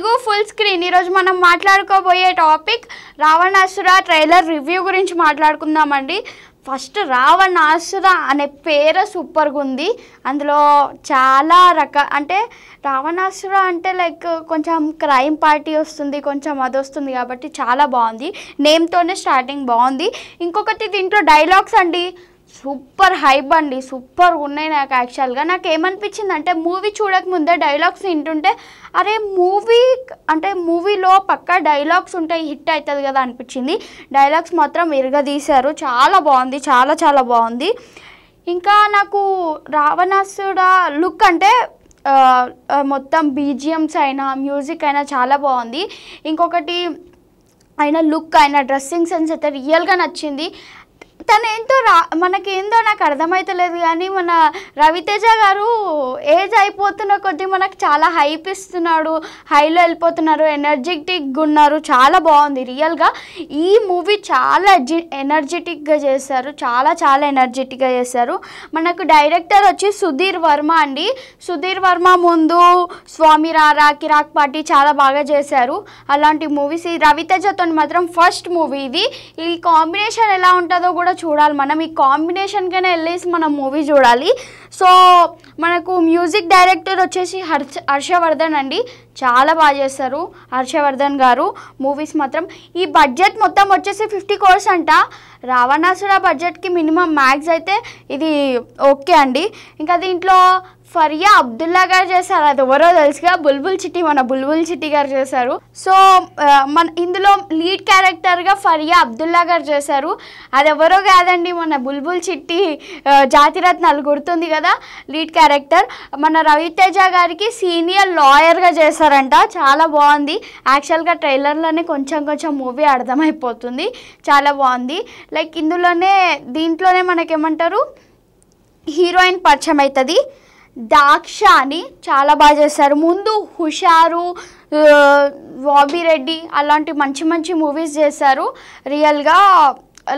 Telugu full screen ఈరోజు మనం మాట్లాడుకోబోయే టాపిక్ రావణాసుర ట్రైలర్ రివ్యూ గురించి మాట్లాడుకుందామండి ఫస్ట్ రావణాసుర అనే పేరు సూపర్గా ఉంది అందులో చాలా రక అంటే రావణాసుర అంటే లైక్ కొంచెం క్రైమ్ పార్టీ వస్తుంది కొంచెం అది వస్తుంది కాబట్టి చాలా బాగుంది నేమ్తోనే స్టార్టింగ్ బాగుంది ఇంకొకటి దీంట్లో డైలాగ్స్ అండి సూపర్ హైబ్ అండి సూపర్ ఉన్నాయి నాకు యాక్చువల్గా నాకు ఏమనిపించింది అంటే మూవీ చూడకముందే డైలాగ్స్ వింటుంటే అరే మూవీ అంటే మూవీలో పక్కా డైలాగ్స్ ఉంటే హిట్ అవుతుంది కదా అనిపించింది డైలాగ్స్ మాత్రం విరగదీశారు చాలా బాగుంది చాలా చాలా బాగుంది ఇంకా నాకు రావణాసుడ లుక్ అంటే మొత్తం బీజిఎమ్స్ అయినా మ్యూజిక్ అయినా చాలా బాగుంది ఇంకొకటి ఆయన లుక్ ఆయన డ్రెస్సింగ్ సెన్స్ అయితే రియల్గా నచ్చింది తను ఏంటో రా మనకి ఏందో నాకు అర్థమవుతలేదు కానీ మన రవితేజ గారు ఏజ్ అయిపోతున్న కొద్దీ మనకు చాలా హైప్ ఇస్తున్నాడు హైలో వెళ్ళిపోతున్నారు ఎనర్జెటిక్గా ఉన్నారు చాలా బాగుంది రియల్గా ఈ మూవీ చాలా ఎనర్జెటిక్గా చేశారు చాలా చాలా ఎనర్జెటిక్గా చేశారు మనకు డైరెక్టర్ వచ్చి సుధీర్ వర్మ అండి సుధీర్ వర్మ ముందు స్వామి రారా కిరాక్ పార్టీ చాలా బాగా చేశారు అలాంటి మూవీస్ రవితేజతో మాత్రం ఫస్ట్ మూవీ ఇది ఈ కాంబినేషన్ ఎలా ఉంటుందో కూడా చూడాలి మనం ఈ కాంబినేషన్కైనా వెళ్ళేసి మనం మూవీ చూడాలి సో మనకు మ్యూజిక్ డైరెక్టర్ వచ్చేసి హర్ష హర్షవర్ధన్ అండి చాలా బాగా చేస్తారు హర్షవర్ధన్ గారు మూవీస్ మాత్రం ఈ బడ్జెట్ మొత్తం వచ్చేసి ఫిఫ్టీ కోర్స్ అంట రావణాసుర బడ్జెట్కి మినిమం మ్యాక్స్ అయితే ఇది ఓకే అండి ఇంకా దీంట్లో ఫరియా అబ్దుల్లా గారు చేశారు అది ఎవరో తెలుసుగా బుల్బుల్ చిట్టి మన బుల్బుల్ చిట్టి గారు చేశారు సో మన ఇందులో లీడ్ క్యారెక్టర్గా ఫరియా అబ్దుల్లా గారు చేశారు అది ఎవరో కాదండి మన బుల్బుల్ చిట్టి జాతిరత్నాలు గుర్తుంది కదా లీడ్ క్యారెక్టర్ మన రవితేజ గారికి సీనియర్ లాయర్గా చేశారంట చాలా బాగుంది యాక్చువల్గా ట్రైలర్లోనే కొంచెం కొంచెం మూవీ అర్థమైపోతుంది చాలా బాగుంది లైక్ ఇందులోనే దీంట్లోనే మనకేమంటారు హీరోయిన్ పరిచయం అవుతుంది దాక్ష అని చాలా బాగా చేశారు ముందు హుషారు బాబీ రెడ్డి అలాంటి మంచి మంచి మూవీస్ చేశారు రియల్గా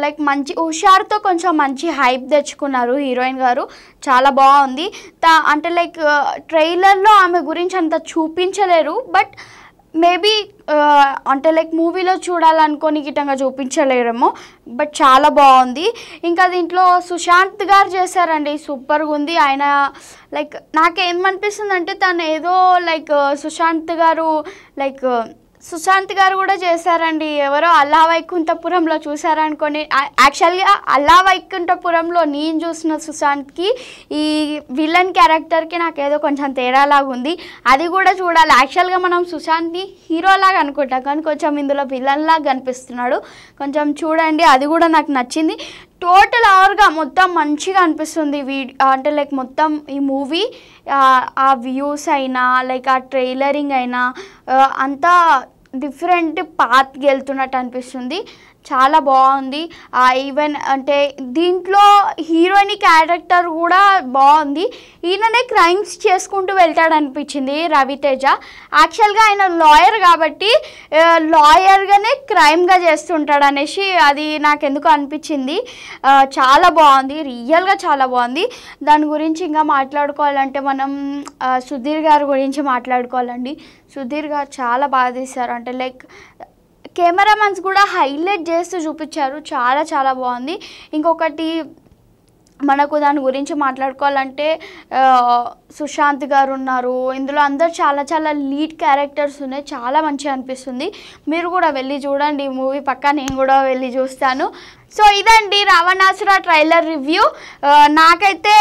లైక్ మంచి హుషార్తో కొంచెం మంచి హైప్ తెచ్చుకున్నారు హీరోయిన్ గారు చాలా బాగుంది తా అంటే లైక్ ట్రైలర్లో ఆమె గురించి అంత చూపించలేరు బట్ మేబీ అంటే లైక్ మూవీలో చూడాలనుకోని గిట్టంగా చూపించలేరేమో బట్ చాలా బాగుంది ఇంకా దీంట్లో సుశాంత్ గారు చేశారండి సూపర్గా ఉంది ఆయన లైక్ నాకేమనిపిస్తుంది అంటే తను ఏదో లైక్ సుశాంత్ గారు లైక్ సుశాంత్ గారు కూడా చేశారండి ఎవరో అల్లా వైకుంఠపురంలో చూసారనుకోని యాక్చువల్గా అల్లా వైకుంఠపురంలో నేను చూసిన సుశాంత్కి ఈ విలన్ క్యారెక్టర్కి నాకు ఏదో కొంచెం తేడాలాగా ఉంది అది కూడా చూడాలి యాక్చువల్గా మనం సుశాంత్ని హీరోలాగా అనుకుంటాం కానీ కొంచెం ఇందులో విలన్లాగా కనిపిస్తున్నాడు కొంచెం చూడండి అది కూడా నాకు నచ్చింది టోటల్ అవర్గా మొత్తం మంచిగా అనిపిస్తుంది వీ అంటే లైక్ మొత్తం ఈ మూవీ ఆ వ్యూస్ అయినా లైక్ ఆ ట్రైలరింగ్ అయినా అంతా డిఫరెంట్ పాత్కి వెళ్తున్నట్టు అనిపిస్తుంది చాలా బాగుంది ఈవెన్ అంటే దీంట్లో హీరోయిన్ క్యారెక్టర్ కూడా బాగుంది ఈయననే క్రైమ్స్ చేసుకుంటూ వెళ్తాడు అనిపించింది రవితేజ యాక్చువల్గా ఆయన లాయర్ కాబట్టి లాయర్గానే క్రైమ్గా చేస్తుంటాడు అనేసి అది నాకు ఎందుకు అనిపించింది చాలా బాగుంది రియల్గా చాలా బాగుంది దాని గురించి ఇంకా మాట్లాడుకోవాలంటే మనం సుధీర్ గారి గురించి మాట్లాడుకోవాలండి సుధీర్ గారు చాలా బాగా తీశారు అంటే లైక్ కెమెరామెన్స్ కూడా హైలైట్ చేస్తూ చూపించారు చాలా చాలా బాగుంది ఇంకొకటి మనకు దాని గురించి మాట్లాడుకోవాలంటే సుశాంత్ గారు ఉన్నారు ఇందులో అందరు చాలా చాలా లీడ్ క్యారెక్టర్స్ ఉన్నాయి చాలా మంచిగా అనిపిస్తుంది మీరు కూడా వెళ్ళి చూడండి ఈ మూవీ పక్క నేను కూడా వెళ్ళి చూస్తాను సో ఇదండి రావణాసుర ట్రైలర్ రివ్యూ నాకైతే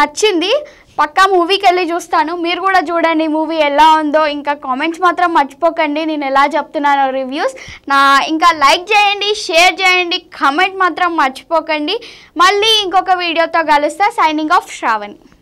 నచ్చింది పక్కా మూవీకి వెళ్ళి చూస్తాను మీరు కూడా చూడండి మూవీ ఎలా ఉందో ఇంకా కామెంట్స్ మాత్రం మర్చిపోకండి నేను ఎలా చెప్తున్నానో రివ్యూస్ నా ఇంకా లైక్ చేయండి షేర్ చేయండి కామెంట్ మాత్రం మర్చిపోకండి మళ్ళీ ఇంకొక వీడియోతో కలుస్తా సైనింగ్ ఆఫ్ శ్రావణి